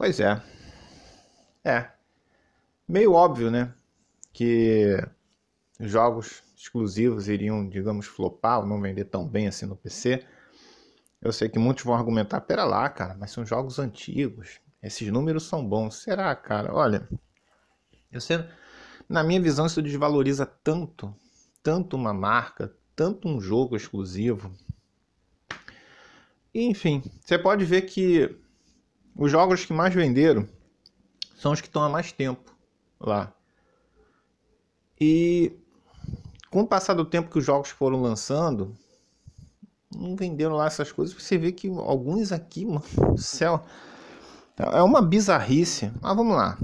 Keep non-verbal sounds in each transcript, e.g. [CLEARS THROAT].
Pois é. É. Meio óbvio, né? Que jogos exclusivos iriam, digamos, flopar ou não vender tão bem assim no PC. Eu sei que muitos vão argumentar, pera lá, cara, mas são jogos antigos. Esses números são bons. Será, cara? Olha, eu sei, na minha visão isso desvaloriza tanto, tanto uma marca, tanto um jogo exclusivo. Enfim, você pode ver que os jogos que mais venderam são os que estão há mais tempo lá. E com o passar do tempo que os jogos foram lançando, não venderam lá essas coisas. Você vê que alguns aqui, [LAUGHS] mano, céu, é uma bizarrice. Mas vamos lá.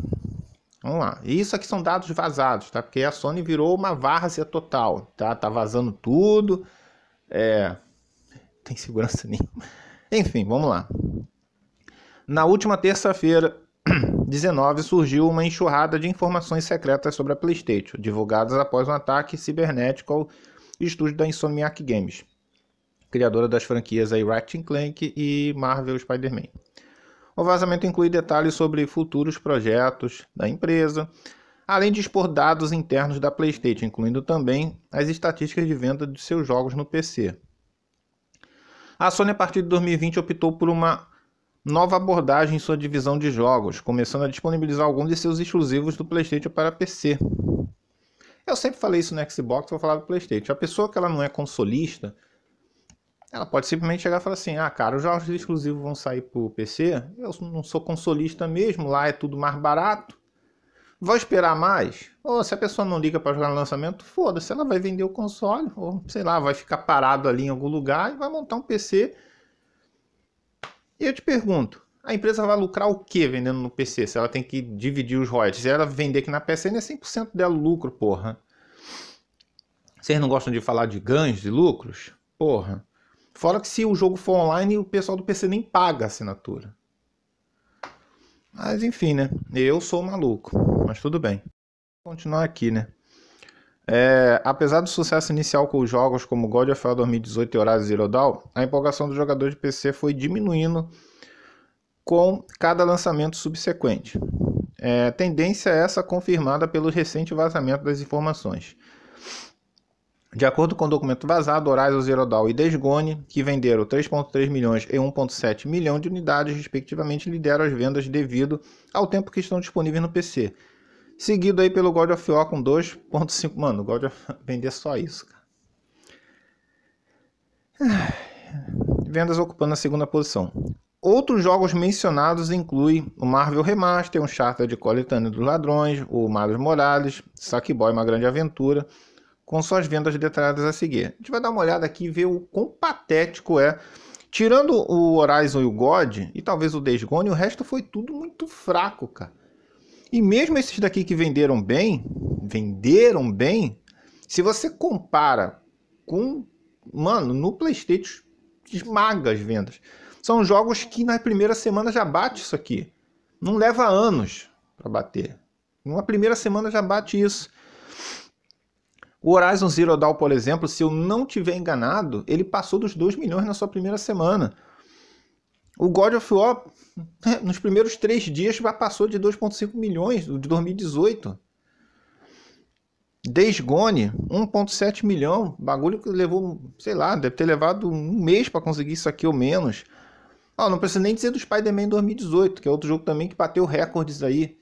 Vamos lá. isso aqui são dados vazados, tá? Porque a Sony virou uma várzea total, tá? Tá vazando tudo. É. Tem segurança [LAUGHS] nenhuma. Enfim, vamos lá. Na última terça-feira, 19, [CLEARS THROAT] surgiu uma enxurrada de informações secretas sobre a PlayStation, divulgadas após um ataque cibernético ao estúdio da Insomniac Games, criadora das franquias Ratchet Clank e Marvel Spider-Man. O vazamento inclui detalhes sobre futuros projetos da empresa, além de expor dados internos da PlayStation, incluindo também as estatísticas de venda de seus jogos no PC. A Sony, a partir de 2020, optou por uma nova abordagem em sua divisão de jogos, começando a disponibilizar alguns de seus exclusivos do PlayStation para PC. Eu sempre falei isso no Xbox, vou falar do PlayStation. A pessoa que ela não é consolista, ela pode simplesmente chegar e falar assim: ah, cara, os jogos exclusivos vão sair para o PC, eu não sou consolista mesmo, lá é tudo mais barato. Vou esperar mais? Ou se a pessoa não liga para jogar no lançamento, foda-se, ela vai vender o console, ou sei lá, vai ficar parado ali em algum lugar e vai montar um PC e eu te pergunto, a empresa vai lucrar o que vendendo no PC? Se ela tem que dividir os royalties. Se ela vender aqui na PSN é 100% dela lucro, porra. Vocês não gostam de falar de ganhos, de lucros? Porra. Fora que se o jogo for online, o pessoal do PC nem paga a assinatura. Mas enfim, né? Eu sou maluco. Mas tudo bem. Vou continuar aqui, né? É, apesar do sucesso inicial com os jogos como God of War 2018 e Horizon Zero Dawn, a empolgação do jogador de PC foi diminuindo com cada lançamento subsequente. É, tendência é essa confirmada pelo recente vazamento das informações. De acordo com o documento vazado, Horizon Zero Dawn e Desgone que venderam 3.3 milhões e 1.7 milhão de unidades, respectivamente, lideram as vendas devido ao tempo que estão disponíveis no PC Seguido aí pelo God of War com 2.5. Mano, God of [LAUGHS] vender só isso, cara. Vendas ocupando a segunda posição. Outros jogos mencionados incluem o Marvel Remaster, um charter de Coletânea dos Ladrões, o Marlos Morales, Sackboy Uma Grande Aventura, com suas vendas detalhadas a seguir. A gente vai dar uma olhada aqui e ver o quão patético é. Tirando o Horizon e o God, e talvez o Days Gone, o resto foi tudo muito fraco, cara. E mesmo esses daqui que venderam bem, venderam bem, se você compara com, mano, no PlayStation esmaga as vendas. São jogos que na primeira semana já bate isso aqui. Não leva anos para bater. Na primeira semana já bate isso. O Horizon Zero Dawn, por exemplo, se eu não tiver enganado, ele passou dos 2 milhões na sua primeira semana. O God of War, [LAUGHS] nos primeiros três dias, já passou de 2,5 milhões, de 2018. Desgone, Gone, 1,7 milhão. Bagulho que levou, sei lá, deve ter levado um mês para conseguir isso aqui ou menos. Não, não precisa nem dizer do Spider-Man 2018, que é outro jogo também que bateu recordes aí.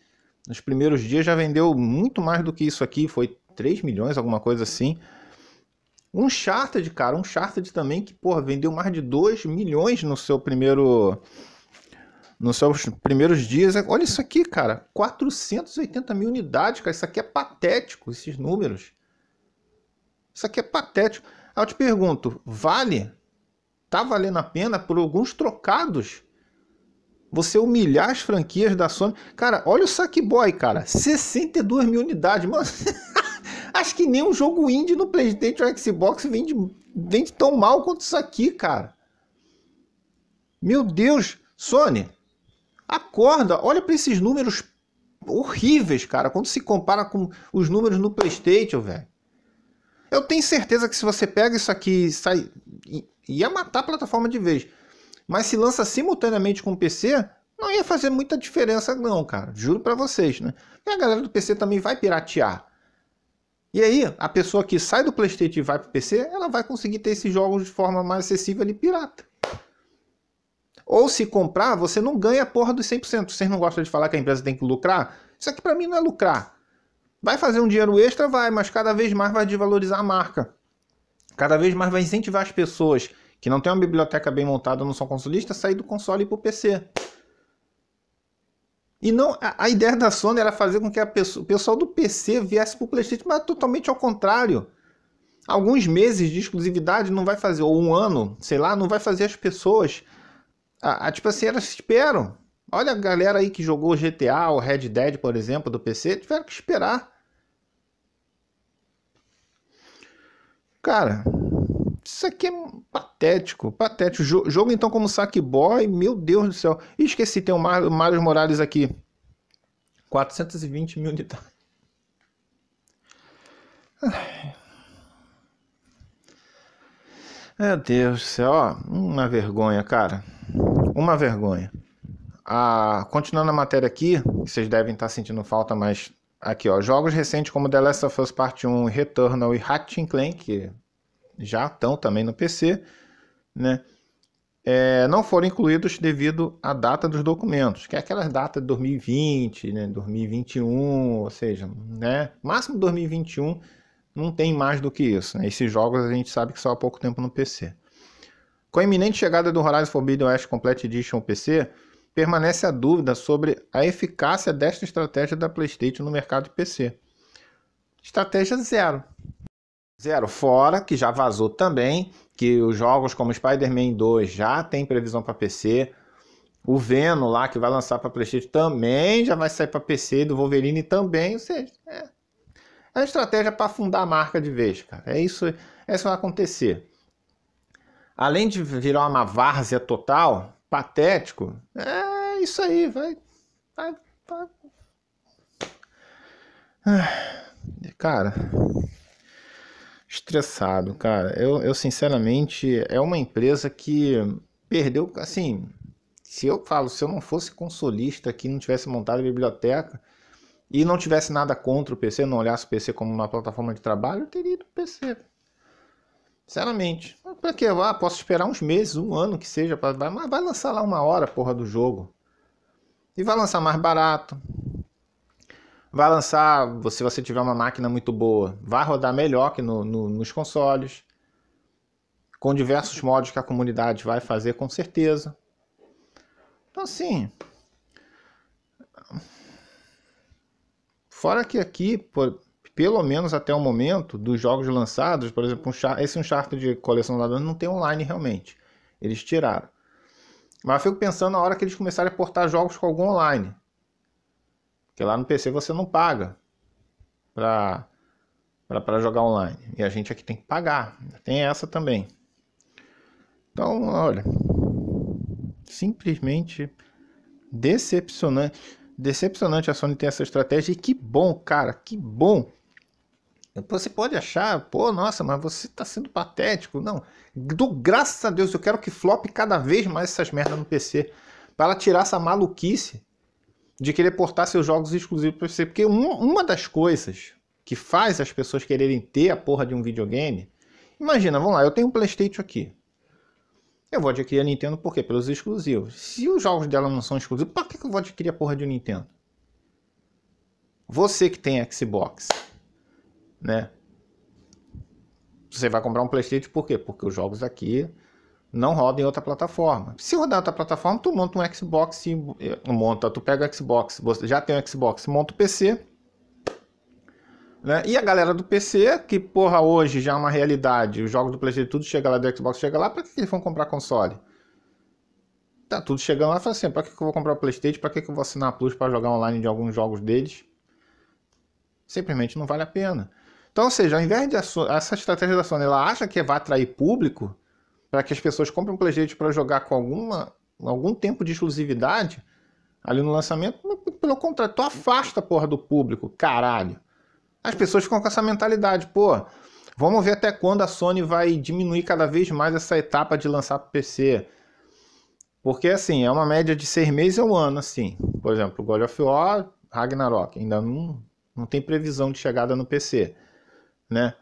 Nos primeiros dias já vendeu muito mais do que isso aqui, foi 3 milhões, alguma coisa assim. Um Uncharted, cara, um Uncharted também que, porra, vendeu mais de 2 milhões no seu primeiro nos seus primeiros dias. Olha isso aqui, cara. 480 mil unidades, cara. Isso aqui é patético, esses números. Isso aqui é patético. Aí eu te pergunto, vale? Tá valendo a pena por alguns trocados? Você humilhar as franquias da Sony. Cara, olha o Sackboy, cara. 62 mil unidades. Mano, [LAUGHS] Acho que nenhum jogo indie no PlayStation ou Xbox vende, vende tão mal quanto isso aqui, cara. Meu Deus, Sony, acorda, olha para esses números horríveis, cara, quando se compara com os números no PlayStation, velho. Eu tenho certeza que se você pega isso aqui, sai ia matar a plataforma de vez. Mas se lança simultaneamente com o PC, não ia fazer muita diferença não, cara. Juro para vocês, né? E a galera do PC também vai piratear. E aí, a pessoa que sai do PlayStation e vai para o PC, ela vai conseguir ter esses jogos de forma mais acessível e pirata. Ou se comprar, você não ganha a porra dos 100%. Vocês não gostam de falar que a empresa tem que lucrar? Isso aqui para mim não é lucrar. Vai fazer um dinheiro extra? Vai, mas cada vez mais vai desvalorizar a marca. Cada vez mais vai incentivar as pessoas que não têm uma biblioteca bem montada, não são consolistas, a sair do console e ir para o PC. E não a, a, ideia da Sony era fazer com que a pessoa, o pessoal do PC viesse para o PlayStation, mas totalmente ao contrário. Alguns meses de exclusividade não vai fazer, ou um ano, sei lá, não vai fazer as pessoas. A, a tipo assim, elas esperam. Olha a galera aí que jogou GTA ou Red Dead, por exemplo, do PC, tiveram que esperar. Cara, isso aqui é patético, patético. Jogo então como boy, meu Deus do céu. Ih, esqueci, tem o Mar Mário Morales aqui. 420 mil unidades. Meu Deus do céu, uma vergonha, cara. Uma vergonha. Ah, continuando a matéria aqui, vocês devem estar tá sentindo falta, mas aqui, ó, jogos recentes como The Last of Us Part 1, Returnal e Clan Clank, já estão também no PC, né? É, não foram incluídos devido à data dos documentos, que é aquela data de 2020, né, 2021, ou seja, né, máximo 2021 não tem mais do que isso. Né? Esses jogos a gente sabe que só há pouco tempo no PC. Com a iminente chegada do Horizon Forbidden West Complete Edition ao PC, permanece a dúvida sobre a eficácia desta estratégia da PlayStation no mercado de PC. Estratégia zero, Zero fora, que já vazou também, que os jogos como Spider-Man 2 já tem previsão para PC. O Venom lá, que vai lançar para PlayStation, também já vai sair para PC. Do Wolverine também. Ou seja, é, é uma estratégia para afundar a marca de vez, cara. É isso, é isso vai acontecer. Além de virar uma várzea total, patético, é isso aí, vai. vai, vai. Ah, cara, estressado, cara. Eu, eu sinceramente, é uma empresa que perdeu, assim, se eu falo, se eu não fosse consolista aqui, não tivesse montado a biblioteca e não tivesse nada contra o PC, não olhasse o PC como uma plataforma de trabalho, eu teria ido PC. Sinceramente. Pra que? Ah, posso esperar uns meses, um ano que seja, pra... mas vai lançar lá uma hora, porra, do jogo. E vai lançar mais barato, Vai lançar, se você tiver uma máquina muito boa, vai rodar melhor que no, no, nos consoles. Com diversos modos que a comunidade vai fazer, com certeza. Então, assim. Fora que aqui, por, pelo menos até o momento, dos jogos lançados, por exemplo, um, esse Uncharted de coleção da não tem online realmente. Eles tiraram. Mas eu fico pensando na hora que eles começarem a portar jogos com algum online. Porque lá no PC você não paga para para jogar online. E a gente aqui tem que pagar. Tem essa também. Então, olha, simplesmente decepcionante. Decepcionante a Sony ter essa estratégia e que bom, cara, que bom. Você pode achar, pô, nossa, mas você tá sendo patético. Não, do graças a Deus, eu quero que flop cada vez mais essas merdas no PC para tirar essa maluquice de querer portar seus jogos exclusivos para você. Porque um, uma das coisas que faz as pessoas quererem ter a porra de um videogame. Imagina, vamos lá, eu tenho um PlayStation aqui. Eu vou adquirir a Nintendo por quê? Pelos exclusivos. Se os jogos dela não são exclusivos, para que eu vou adquirir a porra de um Nintendo? Você que tem Xbox, né? Você vai comprar um PlayStation por quê? Porque os jogos aqui não roda em outra plataforma. Se rodar em outra plataforma, tu monta um Xbox, e, eh, monta, tu pega o Xbox, você já tem um Xbox, monta o PC. Né? E a galera do PC, que porra, hoje já é uma realidade, os jogos do PlayStation tudo chega lá, do Xbox chega lá, para que eles vão comprar console? Tá tudo chegando lá, fala assim, para que eu vou comprar o PlayStation? Para que eu vou assinar a Plus para jogar online de alguns jogos deles? Simplesmente não vale a pena. Então, ou seja, ao invés de essa estratégia da Sony, ela acha que vai atrair público, para que as pessoas comprem um PlayStation para jogar com alguma, algum tempo de exclusividade ali no lançamento, pelo contrário, tu afasta a porra do público, caralho. As pessoas ficam com essa mentalidade, pô, vamos ver até quando a Sony vai diminuir cada vez mais essa etapa de lançar para PC. Porque assim, é uma média de seis meses ou um ano, assim. Por exemplo, God of War, Ragnarok, ainda não, não tem previsão de chegada no PC, né?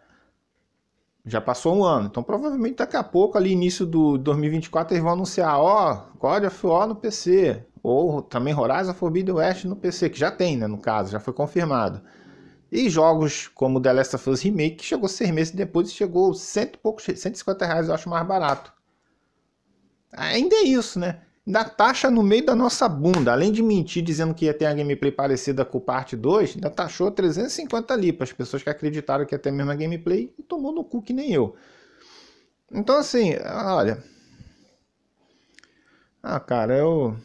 Já passou um ano. Então, provavelmente daqui a pouco, ali início do 2024, eles vão anunciar, ó, oh, God of War no PC. Ou também Horizon Forbidden West no PC, que já tem, né, no caso, já foi confirmado. E jogos como The Last of Us Remake, que chegou seis meses depois e chegou cento e poucos, 150 reais, eu acho mais barato. Ainda é isso, né? da taxa no meio da nossa bunda. Além de mentir dizendo que ia ter uma gameplay parecida com parte 2, ainda taxou 350 ali para as pessoas que acreditaram que ia ter a mesma gameplay e tomou no cu que nem eu. Então assim, olha. Ah, cara, eu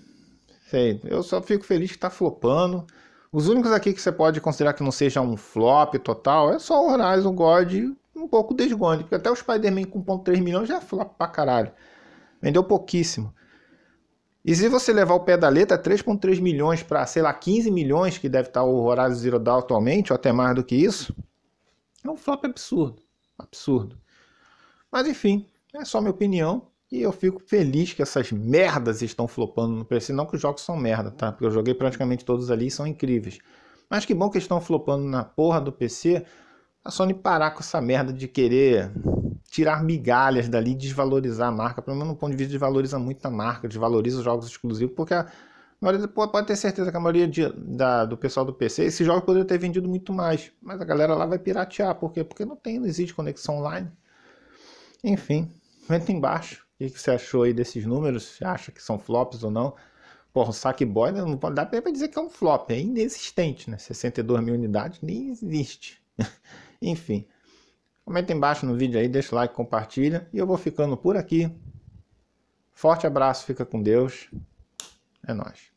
sei, eu só fico feliz que tá flopando. Os únicos aqui que você pode considerar que não seja um flop total é só o Horizon God um pouco desgone, porque até o Spider-Man com 1.3 milhões já é flop pra caralho. Vendeu pouquíssimo. E se você levar o pé da letra, 3,3 é milhões para, sei lá, 15 milhões, que deve estar o Horizon Zero Dawn atualmente, ou até mais do que isso, é um flop absurdo. Absurdo. Mas enfim, é só minha opinião. E eu fico feliz que essas merdas estão flopando no PC. Não que os jogos são merda, tá? Porque eu joguei praticamente todos ali e são incríveis. Mas que bom que estão flopando na porra do PC. A Sony parar com essa merda de querer tirar migalhas dali e desvalorizar a marca. Pelo menos no ponto de vista, desvaloriza muito a marca, desvaloriza os jogos exclusivos, porque a maioria, pode ter certeza que a maioria de, da, do pessoal do PC, esses jogos poderia ter vendido muito mais. Mas a galera lá vai piratear, por quê? Porque não tem, não existe conexão online. Enfim, comenta embaixo o que, que você achou aí desses números, você acha que são flops ou não. Porra, o Sackboy né, não pode dar pra dizer que é um flop, é inexistente, né? 62 mil unidades nem existe. [LAUGHS] Enfim. Comenta embaixo no vídeo aí, deixa o like, compartilha. E eu vou ficando por aqui. Forte abraço, fica com Deus. É nóis.